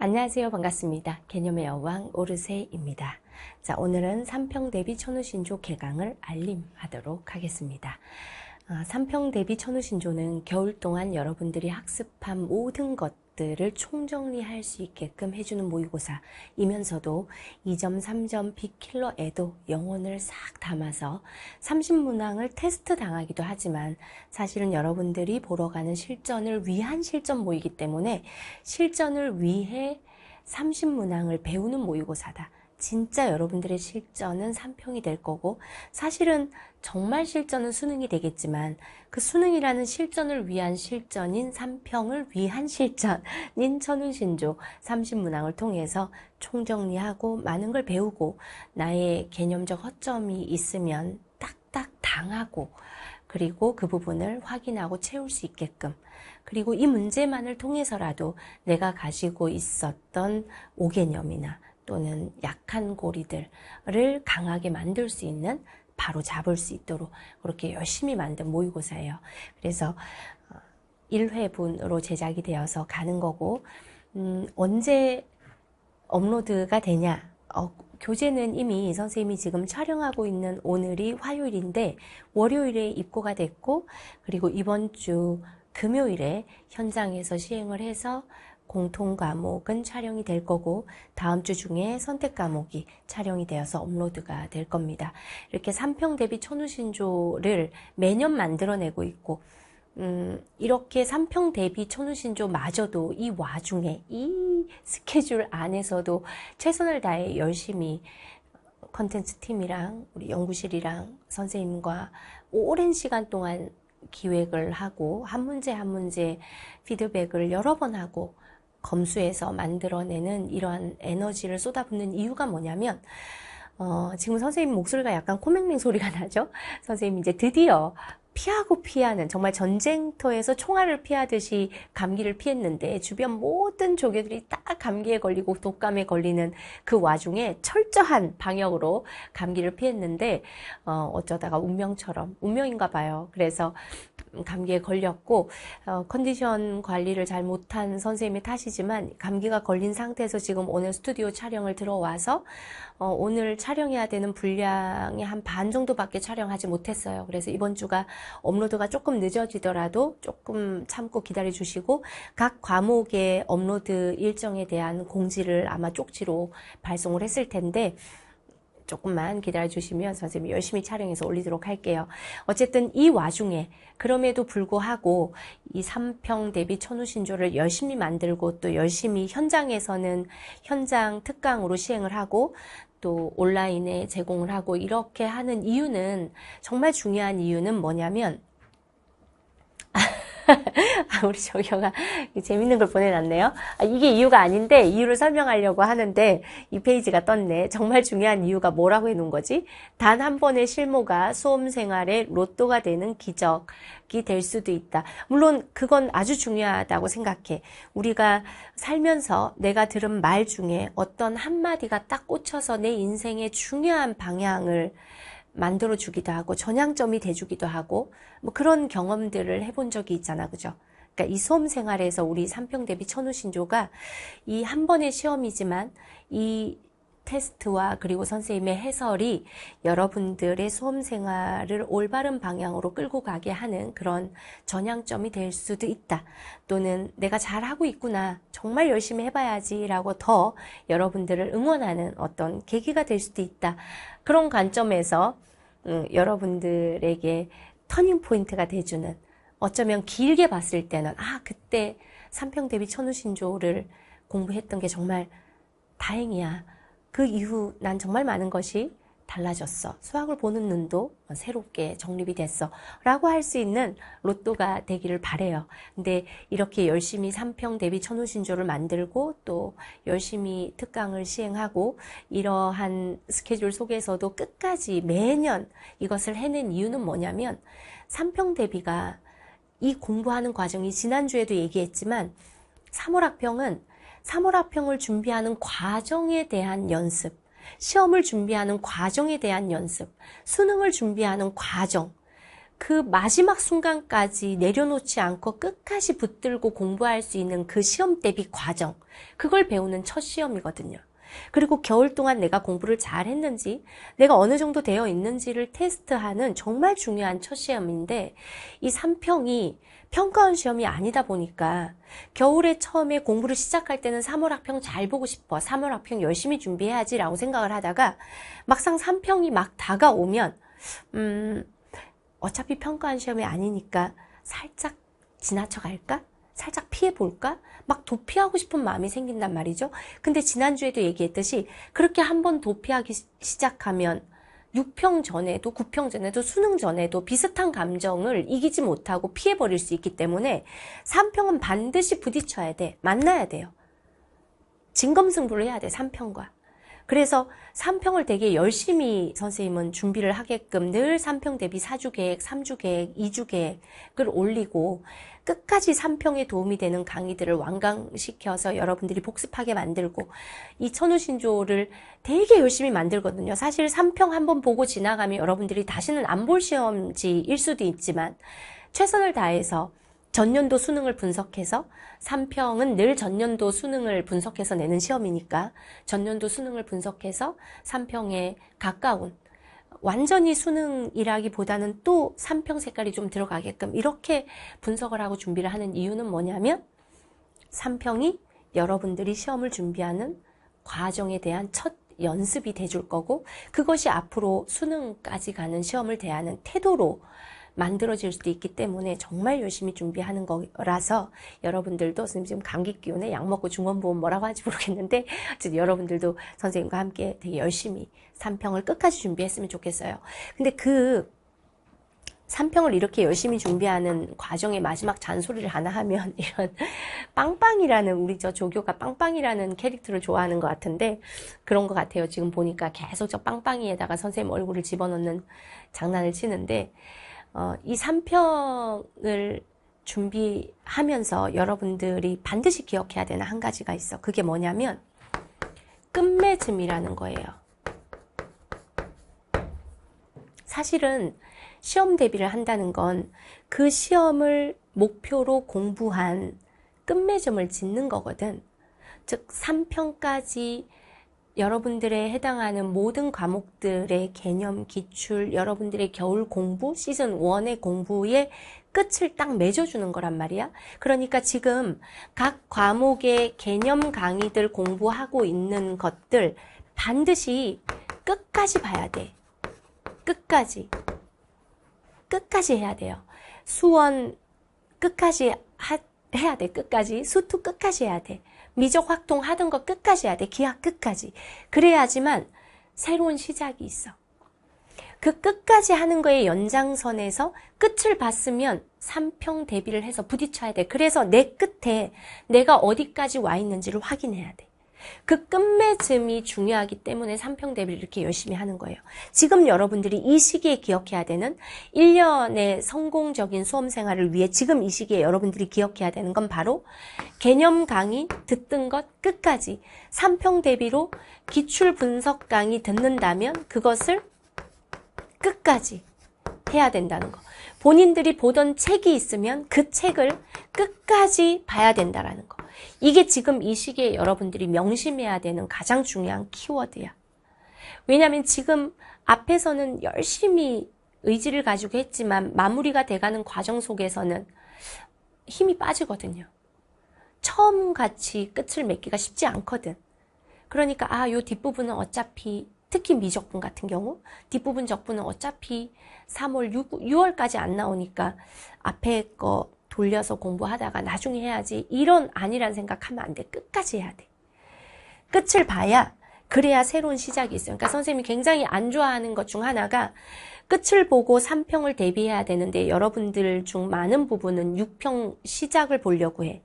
안녕하세요. 반갑습니다. 개념의 여왕 오르세입니다. 자, 오늘은 삼평대비 천우신조 개강을 알림하도록 하겠습니다. 아, 삼평대비 천우신조는 겨울 동안 여러분들이 학습한 모든 것 것들을 총정리할 수 있게끔 해주는 모의고사이면서도 2점, 3점 빅킬러에도 영혼을 싹 담아서 30문항을 테스트 당하기도 하지만 사실은 여러분들이 보러 가는 실전을 위한 실전 모이기 때문에 실전을 위해 30문항을 배우는 모의고사다. 진짜 여러분들의 실전은 3평이 될 거고 사실은 정말 실전은 수능이 되겠지만 그 수능이라는 실전을 위한 실전인 3평을 위한 실전인 천운신조 30문항을 통해서 총정리하고 많은 걸 배우고 나의 개념적 허점이 있으면 딱딱 당하고 그리고 그 부분을 확인하고 채울 수 있게끔 그리고 이 문제만을 통해서라도 내가 가지고 있었던 오개념이나 또는 약한 고리들을 강하게 만들 수 있는 바로 잡을 수 있도록 그렇게 열심히 만든 모의고사예요. 그래서 1회분으로 어, 제작이 되어서 가는 거고 음, 언제 업로드가 되냐? 어, 교재는 이미 선생님이 지금 촬영하고 있는 오늘이 화요일인데 월요일에 입고가 됐고 그리고 이번 주 금요일에 현장에서 시행을 해서 공통 과목은 촬영이 될 거고 다음 주 중에 선택 과목이 촬영이 되어서 업로드가 될 겁니다. 이렇게 3평 대비 천우신조를 매년 만들어내고 있고 음, 이렇게 3평 대비 천우신조마저도 이 와중에 이 스케줄 안에서도 최선을 다해 열심히 컨텐츠 팀이랑 우리 연구실이랑 선생님과 오랜 시간 동안 기획을 하고 한 문제 한 문제 피드백을 여러 번 하고 검수에서 만들어내는 이러한 에너지를 쏟아붓는 이유가 뭐냐면 어, 지금 선생님 목소리가 약간 코맹맹 소리가 나죠? 선생님 이제 드디어 피하고 피하는 정말 전쟁터에서 총알을 피하듯이 감기를 피했는데 주변 모든 조개들이 딱 감기에 걸리고 독감에 걸리는 그 와중에 철저한 방역으로 감기를 피했는데 어, 어쩌다가 운명처럼 운명인가 봐요. 그래서 감기에 걸렸고 어, 컨디션 관리를 잘 못한 선생님의 탓이지만 감기가 걸린 상태에서 지금 오늘 스튜디오 촬영을 들어와서 어, 오늘 촬영해야 되는 분량의 한 반 정도밖에 촬영하지 못했어요. 그래서 이번 주가 업로드가 조금 늦어지더라도 조금 참고 기다려 주시고 각 과목의 업로드 일정에 대한 공지를 아마 쪽지로 발송을 했을 텐데 조금만 기다려주시면 선생님이 열심히 촬영해서 올리도록 할게요. 어쨌든 이 와중에 그럼에도 불구하고 이3평 대비 천우신조를 열심히 만들고 또 열심히 현장에서는 현장 특강으로 시행을 하고 또 온라인에 제공을 하고 이렇게 하는 이유는 정말 중요한 이유는 뭐냐면 아, 우리 정영아 재밌는 걸 보내놨네요. 아, 이게 이유가 아닌데 이유를 설명하려고 하는데 이 페이지가 떴네. 정말 중요한 이유가 뭐라고 해놓은 거지? 단 한 번의 실무가 수험 생활의 로또가 되는 기적이 될 수도 있다. 물론 그건 아주 중요하다고 생각해. 우리가 살면서 내가 들은 말 중에 어떤 한마디가 딱 꽂혀서 내 인생의 중요한 방향을 만들어 주기도 하고 전향점이 돼 주기도 하고 뭐 그런 경험들을 해본 적이 있잖아. 그죠? 그러니까 이 수험 생활에서 우리 삼평 대비 천우신조가 이 한 번의 시험이지만 이 테스트와 그리고 선생님의 해설이 여러분들의 수험 생활을 올바른 방향으로 끌고 가게 하는 그런 전향점이 될 수도 있다. 또는 내가 잘하고 있구나. 정말 열심히 해봐야지라고 더 여러분들을 응원하는 어떤 계기가 될 수도 있다. 그런 관점에서 음, 여러분들에게 터닝 포인트가 돼주는 어쩌면 길게 봤을 때는 아 그때 삼평 대비 천우신조를 공부했던 게 정말 다행이야. 그 이후 난 정말 많은 것이 달라졌어. 수학을 보는 눈도 새롭게 정립이 됐어. 라고 할 수 있는 로또가 되기를 바래요. 근데 이렇게 열심히 삼평 대비 천우신조를 만들고 또 열심히 특강을 시행하고 이러한 스케줄 속에서도 끝까지 매년 이것을 해낸 이유는 뭐냐면 삼평 대비가 이 공부하는 과정이 지난주에도 얘기했지만 3월 학평은 3월합평을 준비하는 과정에 대한 연습, 시험을 준비하는 과정에 대한 연습, 수능을 준비하는 과정, 그 마지막 순간까지 내려놓지 않고 끝까지 붙들고 공부할 수 있는 그 시험 대비 과정, 그걸 배우는 첫 시험이거든요. 그리고 겨울 동안 내가 공부를 잘 했는지, 내가 어느 정도 되어 있는지를 테스트하는 정말 중요한 첫 시험인데, 이 3평이 평가원 시험이 아니다 보니까 겨울에 처음에 공부를 시작할 때는 3월 학평 잘 보고 싶어. 3월 학평 열심히 준비해야지 라고 생각을 하다가 막상 3평이 막 다가오면, 음, 어차피 평가원 시험이 아니니까 살짝 지나쳐 갈까? 살짝 피해볼까? 막 도피하고 싶은 마음이 생긴단 말이죠. 근데 지난주에도 얘기했듯이 그렇게 한번 도피하기 시작하면 6평 전에도 9평 전에도 수능 전에도 비슷한 감정을 이기지 못하고 피해버릴 수 있기 때문에 3평은 반드시 부딪혀야 돼. 만나야 돼요. 진검승부를 해야 돼, 3평과. 그래서 3평을 되게 열심히 선생님은 준비를 하게끔 늘 3평 대비 4주 계획, 3주 계획, 2주 계획을 올리고 끝까지 3평에 도움이 되는 강의들을 완강시켜서 여러분들이 복습하게 만들고 이 천우신조를 되게 열심히 만들거든요. 사실 3평 한번 보고 지나가면 여러분들이 다시는 안 볼 시험지일 수도 있지만 최선을 다해서 전년도 수능을 분석해서 3평은 늘 전년도 수능을 분석해서 내는 시험이니까 전년도 수능을 분석해서 3평에 가까운 완전히 수능이라기보다는 또 3평 색깔이 좀 들어가게끔 이렇게 분석을 하고 준비를 하는 이유는 뭐냐면 3평이 여러분들이 시험을 준비하는 과정에 대한 첫 연습이 돼 줄 거고 그것이 앞으로 수능까지 가는 시험을 대하는 태도로 만들어질 수도 있기 때문에 정말 열심히 준비하는 거라서 여러분들도 선생님 지금 감기 기운에 약 먹고 중원보험 뭐라고 하지 모르겠는데 어쨌든 여러분들도 선생님과 함께 되게 열심히 3평을 끝까지 준비했으면 좋겠어요. 근데 그 3평을 이렇게 열심히 준비하는 과정의 마지막 잔소리를 하나 하면 이런 빵빵이라는 우리 저 조교가 빵빵이라는 캐릭터를 좋아하는 것 같은데 그런 것 같아요. 지금 보니까 계속 저 빵빵이에다가 선생님 얼굴을 집어넣는 장난을 치는데 어, 이 3평을 준비하면서 여러분들이 반드시 기억해야 되는 한 가지가 있어. 그게 뭐냐면 끝맺음이라는 거예요. 사실은 시험 대비를 한다는 건 그 시험을 목표로 공부한 끝맺음을 짓는 거거든. 즉 3평까지 여러분들의 해당하는 모든 과목들의 개념, 기출, 여러분들의 겨울 공부, 시즌 1의 공부에 끝을 딱 맺어주는 거란 말이야. 그러니까 지금 각 과목의 개념 강의들 공부하고 있는 것들 반드시 끝까지 봐야 돼. 끝까지. 끝까지 해야 돼요. 수원 끝까지 하, 해야 돼. 끝까지. 수투 끝까지 해야 돼. 미적 확통 하던 거 끝까지 해야 돼. 기약 끝까지. 그래야지만 새로운 시작이 있어. 그 끝까지 하는 거에 연장선에서 끝을 봤으면 3평 대비를 해서 부딪혀야 돼. 그래서 내 끝에 내가 어디까지 와 있는지를 확인해야 돼. 그 끝맺음이 중요하기 때문에 삼평 대비를 이렇게 열심히 하는 거예요. 지금 여러분들이 이 시기에 기억해야 되는 1년의 성공적인 수험 생활을 위해 지금 이 시기에 여러분들이 기억해야 되는 건 바로 개념 강의 듣던 것 끝까지 삼평 대비로 기출 분석 강의 듣는다면 그것을 끝까지 해야 된다는 거. 본인들이 보던 책이 있으면 그 책을 끝까지 봐야 된다라는 거. 이게 지금 이 시기에 여러분들이 명심해야 되는 가장 중요한 키워드야. 왜냐하면 지금 앞에서는 열심히 의지를 가지고 했지만 마무리가 돼가는 과정 속에서는 힘이 빠지거든요. 처음 같이 끝을 맺기가 쉽지 않거든. 그러니까 아, 요 뒷부분은 어차피 특히 미적분 같은 경우 뒷부분 적분은 어차피 3월 6, 월까지안 나오니까 앞에 거 돌려서 공부하다가 나중에 해야지 이런 아니란 생각하면 안 돼. 끝까지 해야 돼. 끝을 봐야 그래야 새로운 시작이 있어요. 그러니까 선생님이 굉장히 안 좋아하는 것 중 하나가 끝을 보고 3평을 대비해야 되는데 여러분들 중 많은 부분은 6평 시작을 보려고 해.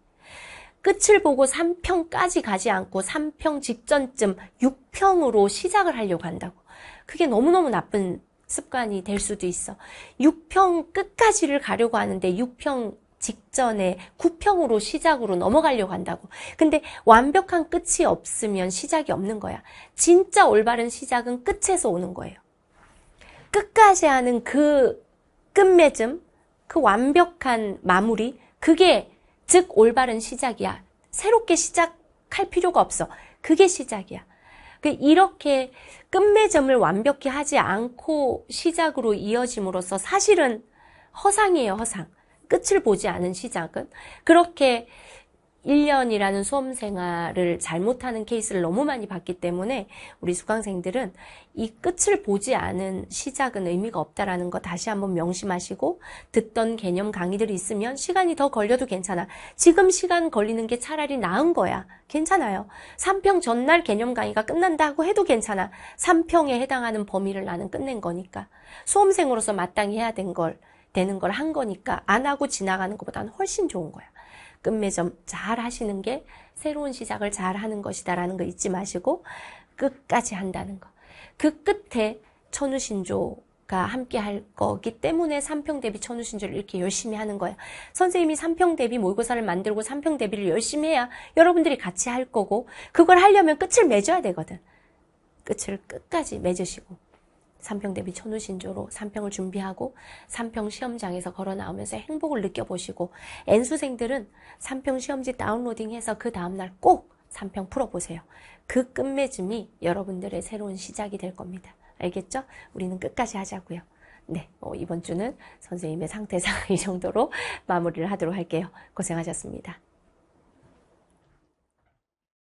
끝을 보고 3평까지 가지 않고 3평 직전쯤 6평으로 시작을 하려고 한다고. 그게 너무너무 나쁜 습관이 될 수도 있어. 6평 끝까지를 가려고 하는데 6평 직전에 구평으로 시작으로 넘어가려고 한다고. 근데 완벽한 끝이 없으면 시작이 없는 거야. 진짜 올바른 시작은 끝에서 오는 거예요. 끝까지 하는 그 끝맺음, 그 완벽한 마무리, 그게 즉 올바른 시작이야. 새롭게 시작할 필요가 없어. 그게 시작이야. 그 이렇게 끝맺음을 완벽히 하지 않고 시작으로 이어짐으로써 사실은 허상이에요, 허상. 끝을 보지 않은 시작은 그렇게 1년이라는 수험 생활을 잘못하는 케이스를 너무 많이 봤기 때문에 우리 수강생들은 이 끝을 보지 않은 시작은 의미가 없다라는 거 다시 한번 명심하시고 듣던 개념 강의들이 있으면 시간이 더 걸려도 괜찮아. 지금 시간 걸리는 게 차라리 나은 거야. 괜찮아요. 3평 전날 개념 강의가 끝난다 고 해도 괜찮아. 3평에 해당하는 범위를 나는 끝낸 거니까. 수험생으로서 마땅히 해야 된걸 되는 걸 한 거니까 안 하고 지나가는 것보다는 훨씬 좋은 거야. 끝맺음잘 하시는 게 새로운 시작을 잘 하는 것이다라는 거 잊지 마시고 끝까지 한다는 거. 그 끝에 천우신조가 함께 할 거기 때문에 삼평 대비 천우신조를 이렇게 열심히 하는 거야. 선생님이 삼평 대비 모의고사를 만들고 삼평 대비를 열심히 해야 여러분들이 같이 할 거고 그걸 하려면 끝을 맺어야 되거든. 끝을 끝까지 맺으시고 3평 대비 천우신조로 3평을 준비하고 3평 시험장에서 걸어 나오면서 행복을 느껴보시고 N수생들은 3평 시험지 다운로딩해서 그 다음날 꼭 3평 풀어보세요. 그 끝맺음이 여러분들의 새로운 시작이 될 겁니다. 알겠죠? 우리는 끝까지 하자고요. 네, 어, 이번 주는 선생님의 상태상 이 정도로 마무리를 하도록 할게요. 고생하셨습니다.